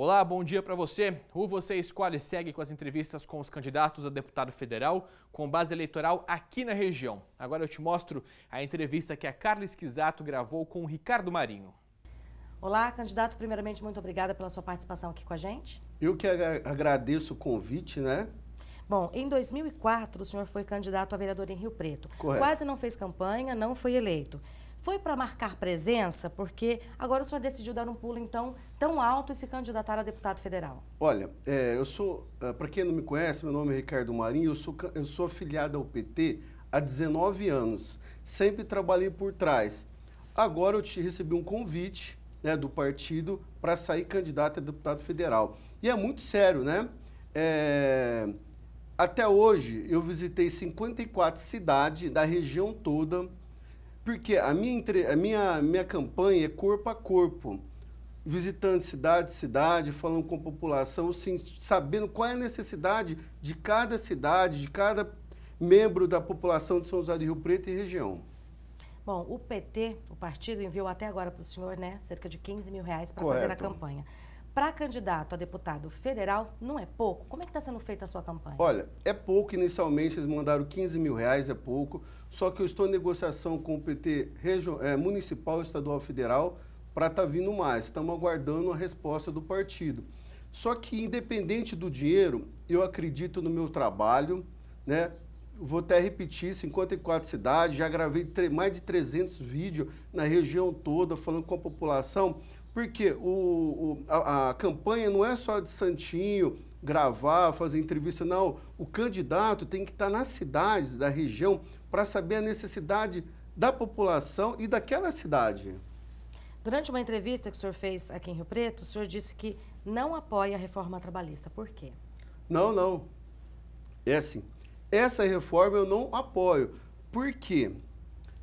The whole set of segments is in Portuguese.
Olá, bom dia para você. O Você Escolhe segue com as entrevistas com os candidatos a deputado federal com base eleitoral aqui na região. Agora eu te mostro a entrevista que a Carla Esquisato gravou com o Ricardo Marinho. Olá, candidato. Primeiramente, muito obrigada pela sua participação aqui com a gente. Eu que agradeço o convite, né? Bom, em 2004 o senhor foi candidato a vereador em Rio Preto. Correto. Quase não fez campanha, não foi eleito. Foi para marcar presença, porque agora o senhor decidiu dar um pulo, então, tão alto e se candidatar a deputado federal. Olha, é, eu sou, é, para quem não me conhece, meu nome é Ricardo Marinho, eu sou, eu sou afiliado ao PT há 19 anos. Sempre trabalhei por trás. Agora eu te recebi um convite né, do partido para sair candidato a deputado federal. E é muito sério, né? É... Até hoje, eu visitei 54 cidades da região toda, porque a minha, entre... a minha, minha campanha é corpo a corpo, visitando cidade, cidade, falando com a população, assim, sabendo qual é a necessidade de cada cidade, de cada membro da população de São José do Rio Preto e região. Bom, o PT, o partido, enviou até agora para o senhor, né, cerca de 15 mil reais para fazer a campanha para candidato a deputado federal não é pouco? Como é que está sendo feita a sua campanha? Olha, é pouco inicialmente, eles mandaram 15 mil reais, é pouco. Só que eu estou em negociação com o PT é, municipal, estadual, federal, para estar tá vindo mais. Estamos aguardando a resposta do partido. Só que, independente do dinheiro, eu acredito no meu trabalho, né? Vou até repetir, 54 cidades, já gravei mais de 300 vídeos na região toda, falando com a população porque o, o a, a, campanha não é só de santinho, gravar, fazer entrevista, não. O candidato tem que estar nas cidades da região para saber a necessidade da população e daquela cidade. Durante uma entrevista que o senhor fez aqui em Rio Preto, o senhor disse que não apoia a reforma trabalhista. Por quê? Não, não. É assim. Essa reforma eu não apoio. Por quê?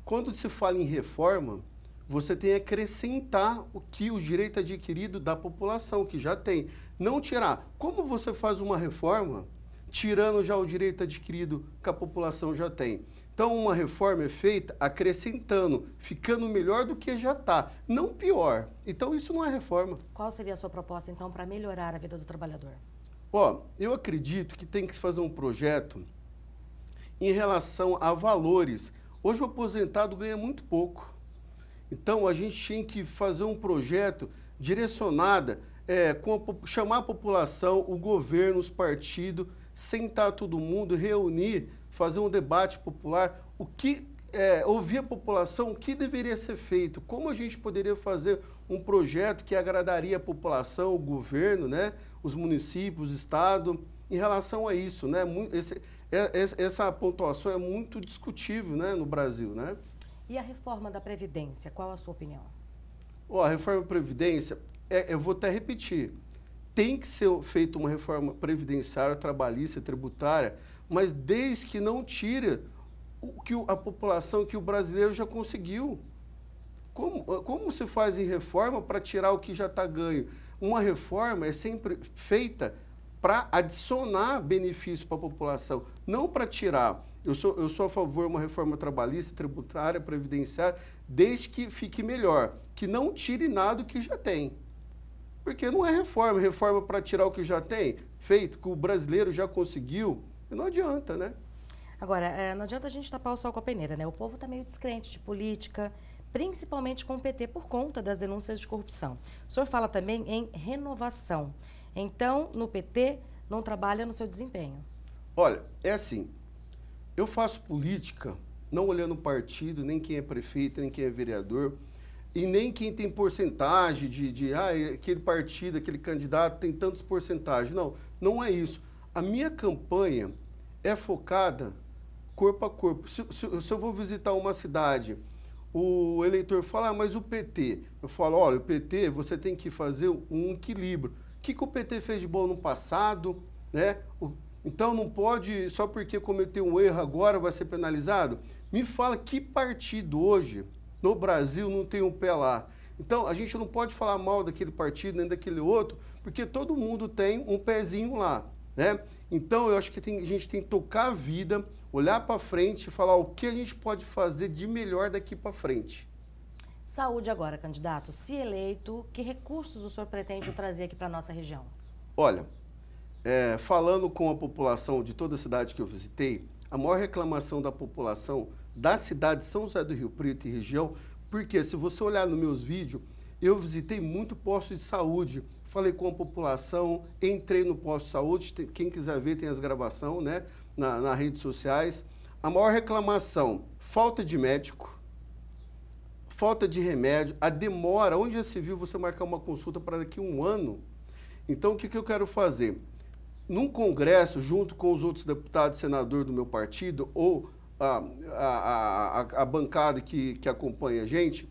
Quando se fala em reforma, você tem que acrescentar o que o direito adquirido da população, que já tem. Não tirar. Como você faz uma reforma tirando já o direito adquirido que a população já tem? Então, uma reforma é feita acrescentando, ficando melhor do que já está, não pior. Então, isso não é reforma. Qual seria a sua proposta, então, para melhorar a vida do trabalhador? Ó, eu acredito que tem que se fazer um projeto em relação a valores. Hoje o aposentado ganha muito pouco. Então a gente tinha que fazer um projeto direcionado, é, com a, chamar a população, o governo, os partidos, sentar todo mundo, reunir, fazer um debate popular, o que é, ouvir a população, o que deveria ser feito, como a gente poderia fazer um projeto que agradaria a população, o governo, né, os municípios, o estado, em relação a isso, né? É, esse, essa pontuação é muito discutível, né, no Brasil, né? E a reforma da Previdência, qual a sua opinião? Oh, a reforma da Previdência, é, eu vou até repetir, tem que ser feita uma reforma previdenciária, trabalhista, tributária, mas desde que não tire o que a população, que o brasileiro já conseguiu. Como, ah, como se faz em reforma para tirar o que já está ganho? Uma reforma é sempre feita para adicionar benefícios para a população, não para tirar. Eu sou, eu sou a favor de uma reforma trabalhista, tributária, previdenciária, desde que fique melhor, que não tire nada do que já tem. Porque não é reforma, reforma para tirar o que já tem, feito, que o brasileiro já conseguiu, não adianta, né? Agora, eh, não adianta a gente tapar o sol com a peneira, né? O povo está meio descrente de política, principalmente com o PT por conta das denúncias de corrupção. O senhor fala também em renovação. Então, no PT, não trabalha no seu desempenho. Olha, é assim, eu faço política não olhando o partido, nem quem é prefeito, nem quem é vereador, e nem quem tem porcentagem de, de ah, é aquele partido, aquele candidato tem tantos porcentagens. Não, não é isso. A minha campanha é focada corpo a corpo. Se, se, se eu vou visitar uma cidade, o eleitor fala, ah, mas o PT. Eu falo, olha, o PT você tem que fazer um equilíbrio que, que o PT fez de bom no passado, né? então não pode, só porque cometeu um erro agora, vai ser penalizado? Me fala que partido hoje no Brasil não tem um pé lá. Então, a gente não pode falar mal daquele partido nem daquele outro, porque todo mundo tem um pezinho lá, né? Então, eu acho que tem, a gente tem que tocar a vida, olhar para frente e falar o que a gente pode fazer de melhor daqui para frente. Saúde agora, candidato. Se eleito, que recursos o senhor pretende trazer aqui para a nossa região? Olha, é, falando com a população de toda a cidade que eu visitei, a maior reclamação da população da cidade de São José do Rio Preto e região, porque se você olhar nos meus vídeos, eu visitei muito posto de saúde, falei com a população, entrei no posto de saúde, quem quiser ver tem as gravações né, na, nas redes sociais. A maior reclamação, falta de médico, falta de remédio, a demora, onde já se viu você marcar uma consulta para daqui a um ano? Então, o que, que eu quero fazer? Num congresso, junto com os outros deputados e senadores do meu partido, ou a, a, a, a bancada que, que acompanha a gente,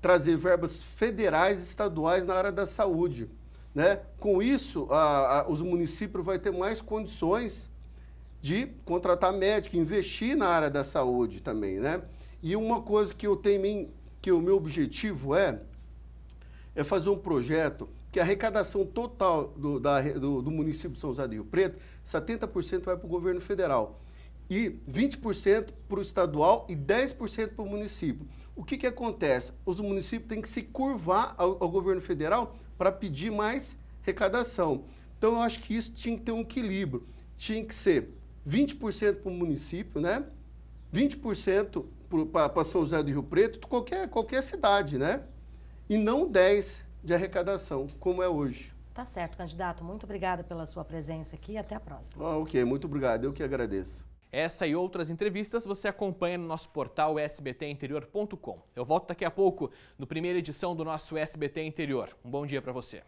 trazer verbas federais e estaduais na área da saúde. Né? Com isso, a, a, os municípios vão ter mais condições de contratar médico, investir na área da saúde também. Né? E uma coisa que eu tenho em que o meu objetivo é, é fazer um projeto que a arrecadação total do, da, do, do município de São José do Rio Preto, 70% vai para o governo federal e 20% para o estadual e 10% para o município. O que, que acontece? Os municípios têm que se curvar ao, ao governo federal para pedir mais arrecadação. Então, eu acho que isso tinha que ter um equilíbrio. Tinha que ser 20% para o município, né? 20% para São José do Rio Preto, qualquer, qualquer cidade, né? E não 10% de arrecadação, como é hoje. Tá certo, candidato. Muito obrigada pela sua presença aqui até a próxima. Ah, ok, muito obrigado. Eu que agradeço. Essa e outras entrevistas você acompanha no nosso portal sbtinterior.com. Eu volto daqui a pouco no primeira edição do nosso SBT Interior. Um bom dia para você.